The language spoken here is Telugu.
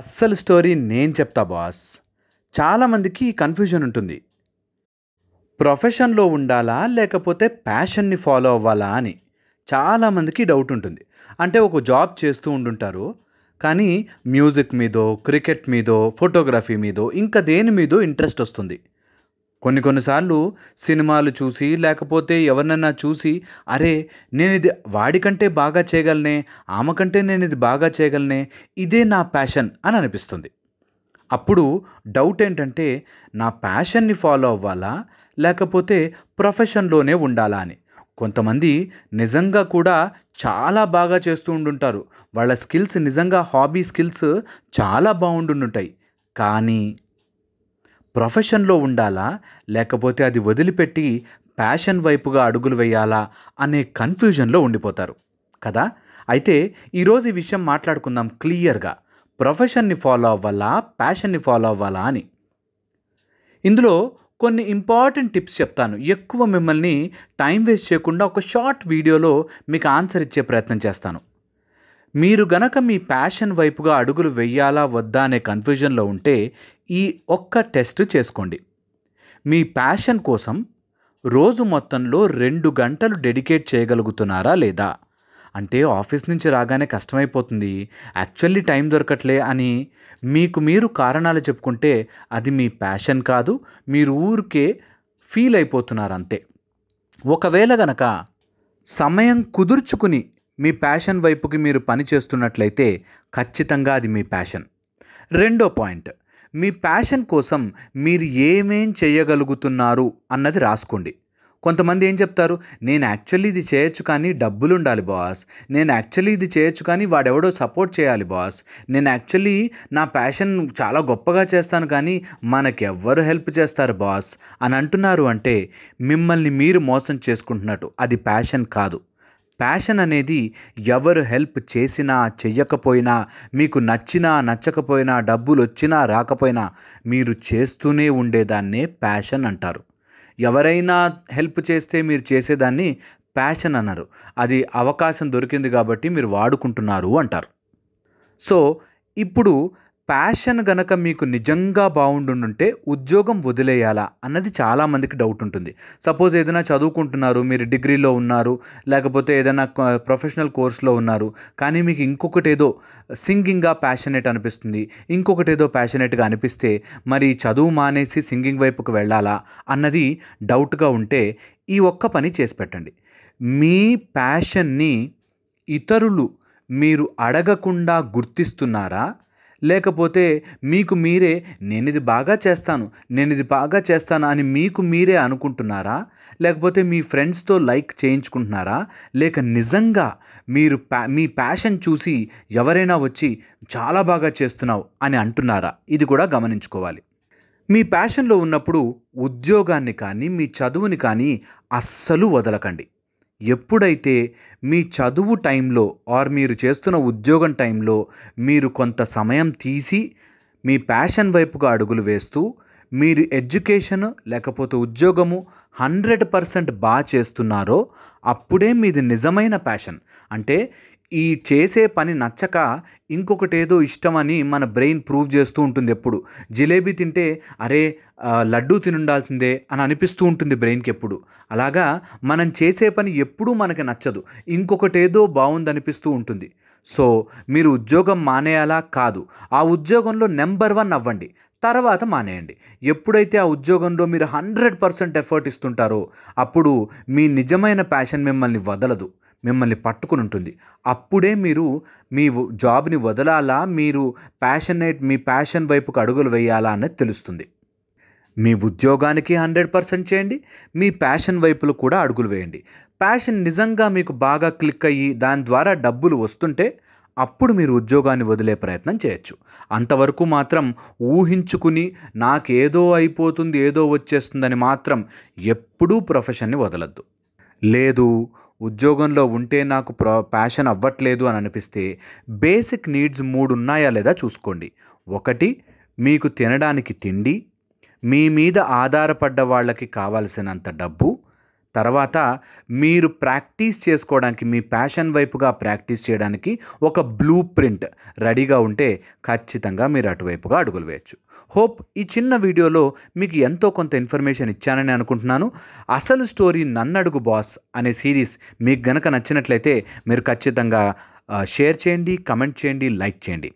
అస్సలు స్టోరీ నేను చెప్తా బాస్ చాలామందికి కన్ఫ్యూజన్ ఉంటుంది ప్రొఫెషన్లో ఉండాలా లేకపోతే ప్యాషన్ని ఫాలో అవ్వాలా అని చాలామందికి డౌట్ ఉంటుంది అంటే ఒక జాబ్ చేస్తూ ఉండుంటారు కానీ మ్యూజిక్ మీదో క్రికెట్ మీదో ఫోటోగ్రఫీ మీదో ఇంకా దేని మీదో ఇంట్రెస్ట్ వస్తుంది కొన్ని కొన్నిసార్లు సినిమాలు చూసి లేకపోతే ఎవరినన్నా చూసి అరే నేను ఇది వాడికంటే బాగా చేయగలనే ఆమె కంటే నేను ఇది బాగా చేయగలనే ఇదే నా ప్యాషన్ అని అనిపిస్తుంది అప్పుడు డౌట్ ఏంటంటే నా ప్యాషన్ని ఫాలో అవ్వాలా లేకపోతే ప్రొఫెషన్లోనే ఉండాలా అని కొంతమంది నిజంగా కూడా చాలా బాగా చేస్తూ ఉండుంటారు వాళ్ళ స్కిల్స్ నిజంగా హాబీ స్కిల్స్ చాలా బాగుండుంటాయి కానీ ప్రొఫెషన్లో ఉండాలా లేకపోతే అది వదిలిపెట్టి ప్యాషన్ వైపుగా అడుగులు వేయాలా అనే కన్ఫ్యూజన్లో ఉండిపోతారు కదా అయితే ఈరోజు ఈ విషయం మాట్లాడుకుందాం క్లియర్గా ప్రొఫెషన్ని ఫాలో అవ్వాలా ప్యాషన్ని ఫాలో అవ్వాలా అని ఇందులో కొన్ని ఇంపార్టెంట్ టిప్స్ చెప్తాను ఎక్కువ మిమ్మల్ని టైం వేస్ట్ చేయకుండా ఒక షార్ట్ వీడియోలో మీకు ఆన్సర్ ఇచ్చే ప్రయత్నం చేస్తాను మీరు గనక మీ ప్యాషన్ వైపుగా అడుగులు వెయ్యాలా వద్దా అనే కన్ఫ్యూజన్లో ఉంటే ఈ ఒక్క టెస్ట్ చేసుకోండి మీ ప్యాషన్ కోసం రోజు మొత్తంలో రెండు గంటలు డెడికేట్ చేయగలుగుతున్నారా లేదా అంటే ఆఫీస్ నుంచి రాగానే కష్టమైపోతుంది యాక్చువల్లీ టైం దొరకట్లే అని మీకు మీరు కారణాలు చెప్పుకుంటే అది మీ ప్యాషన్ కాదు మీరు ఊరికే ఫీల్ అయిపోతున్నారు అంతే ఒకవేళ గనక సమయం కుదుర్చుకుని మీ ప్యాషన్ వైపుకి మీరు పని చేస్తున్నట్లయితే ఖచ్చితంగా అది మీ ప్యాషన్ రెండో పాయింట్ మీ ప్యాషన్ కోసం మీరు ఏమేం చేయగలుగుతున్నారు అన్నది రాసుకోండి కొంతమంది ఏం చెప్తారు నేను యాక్చువల్లీ ఇది చేయొచ్చు కానీ డబ్బులు ఉండాలి బాస్ నేను యాక్చువల్లీ ఇది చేయొచ్చు కానీ వాడెవడో సపోర్ట్ చేయాలి బాస్ నేను యాక్చువల్లీ నా ప్యాషన్ చాలా గొప్పగా చేస్తాను కానీ మనకెవ్వరు హెల్ప్ చేస్తారు బాస్ అని అంటున్నారు అంటే మిమ్మల్ని మీరు మోసం చేసుకుంటున్నట్టు అది ప్యాషన్ కాదు ప్యాషన్ అనేది ఎవరు హెల్ప్ చేసినా చెయ్యకపోయినా మీకు నచ్చినా నచ్చకపోయినా డబ్బులు వచ్చినా రాకపోయినా మీరు చేస్తూనే ఉండేదాన్నే ప్యాషన్ అంటారు ఎవరైనా హెల్ప్ చేస్తే మీరు చేసేదాన్ని ప్యాషన్ అన్నారు అది అవకాశం దొరికింది కాబట్టి మీరు వాడుకుంటున్నారు అంటారు సో ఇప్పుడు ప్యాషన్ గనక మీకు నిజంగా బాగుండుంటే ఉద్యోగం వదిలేయాలా అన్నది చాలామందికి డౌట్ ఉంటుంది సపోజ్ ఏదైనా చదువుకుంటున్నారు మీరు డిగ్రీలో ఉన్నారు లేకపోతే ఏదైనా ప్రొఫెషనల్ కోర్స్లో ఉన్నారు కానీ మీకు ఇంకొకటి ఏదో సింగింగ్గా ప్యాషనేట్ అనిపిస్తుంది ఇంకొకటి ఏదో ప్యాషనేట్గా అనిపిస్తే మరి చదువు మానేసి సింగింగ్ వైపుకు వెళ్ళాలా అన్నది డౌట్గా ఉంటే ఈ ఒక్క పని చేసి పెట్టండి మీ ప్యాషన్ని ఇతరులు మీరు అడగకుండా గుర్తిస్తున్నారా లేకపోతే మీకు మీరే నేను ఇది బాగా చేస్తాను నేను ఇది బాగా చేస్తాను అని మీకు మీరే అనుకుంటున్నారా లేకపోతే మీ ఫ్రెండ్స్తో లైక్ చేయించుకుంటున్నారా లేక నిజంగా మీరు ప్యా మీ ప్యాషన్ చూసి ఎవరైనా వచ్చి చాలా బాగా చేస్తున్నావు అని అంటున్నారా ఇది కూడా గమనించుకోవాలి మీ ప్యాషన్లో ఉన్నప్పుడు ఉద్యోగాన్ని కానీ మీ చదువుని కానీ అస్సలు వదలకండి ఎప్పుడైతే మీ చదువు టైంలో ఆర్ మీరు చేస్తున్న ఉద్యోగం టైంలో మీరు కొంత సమయం తీసి మీ ప్యాషన్ వైపుగా అడుగులు వేస్తూ మీరు ఎడ్యుకేషన్ లేకపోతే ఉద్యోగము హండ్రెడ్ పర్సెంట్ బాగా చేస్తున్నారో అప్పుడే మీది నిజమైన ప్యాషన్ అంటే ఈ చేసే పని నచ్చక ఇంకొకటేదో ఇష్టమని మన బ్రెయిన్ ప్రూవ్ చేస్తూ ఉంటుంది ఎప్పుడు జిలేబీ తింటే అరే లడ్డూ తినుండాల్సిందే అని అనిపిస్తూ ఉంటుంది బ్రెయిన్కి ఎప్పుడు అలాగా మనం చేసే పని ఎప్పుడూ మనకి నచ్చదు ఇంకొకటేదో బాగుంది అనిపిస్తూ ఉంటుంది సో మీరు ఉద్యోగం మానేయాలా కాదు ఆ ఉద్యోగంలో నెంబర్ వన్ అవ్వండి తర్వాత మానేయండి ఎప్పుడైతే ఆ ఉద్యోగంలో మీరు హండ్రెడ్ పర్సెంట్ ఎఫర్ట్ ఇస్తుంటారో అప్పుడు మీ నిజమైన ప్యాషన్ మిమ్మల్ని వదలదు మిమ్మల్ని పట్టుకుని ఉంటుంది అప్పుడే మీరు మీ జాబ్ని వదలాలా మీరు ప్యాషనేట్ మీ ప్యాషన్ వైపుకు అడుగులు వేయాలా అనేది తెలుస్తుంది మీ ఉద్యోగానికి హండ్రెడ్ పర్సెంట్ చేయండి మీ ప్యాషన్ వైపులు కూడా అడుగులు వేయండి ప్యాషన్ నిజంగా మీకు బాగా క్లిక్ అయ్యి దాని ద్వారా డబ్బులు వస్తుంటే అప్పుడు మీరు ఉద్యోగాన్ని వదిలే ప్రయత్నం చేయొచ్చు అంతవరకు మాత్రం ఊహించుకుని నాకేదో అయిపోతుంది ఏదో వచ్చేస్తుందని మాత్రం ఎప్పుడూ ప్రొఫెషన్ని వదలద్దు లేదు ఉద్యోగంలో ఉంటే నాకు ప్రా ప్యాషన్ అవ్వట్లేదు అని అనిపిస్తే బేసిక్ నీడ్స్ మూడు ఉన్నాయా లేదా చూసుకోండి ఒకటి మీకు తినడానికి తిండి మీ మీద ఆధారపడ్డ వాళ్ళకి కావలసినంత డబ్బు తర్వాత మీరు ప్రాక్టీస్ చేసుకోవడానికి మీ ప్యాషన్ వైపుగా ప్రాక్టీస్ చేయడానికి ఒక బ్లూ ప్రింట్ రెడీగా ఉంటే ఖచ్చితంగా మీరు అటువైపుగా అడుగులు వేయచ్చు హోప్ ఈ చిన్న వీడియోలో మీకు ఎంతో కొంత ఇన్ఫర్మేషన్ ఇచ్చానని అనుకుంటున్నాను అసలు స్టోరీ నన్నడుగు బాస్ అనే సిరీస్ మీకు గనక నచ్చినట్లయితే మీరు ఖచ్చితంగా షేర్ చేయండి కమెంట్ చేయండి లైక్ చేయండి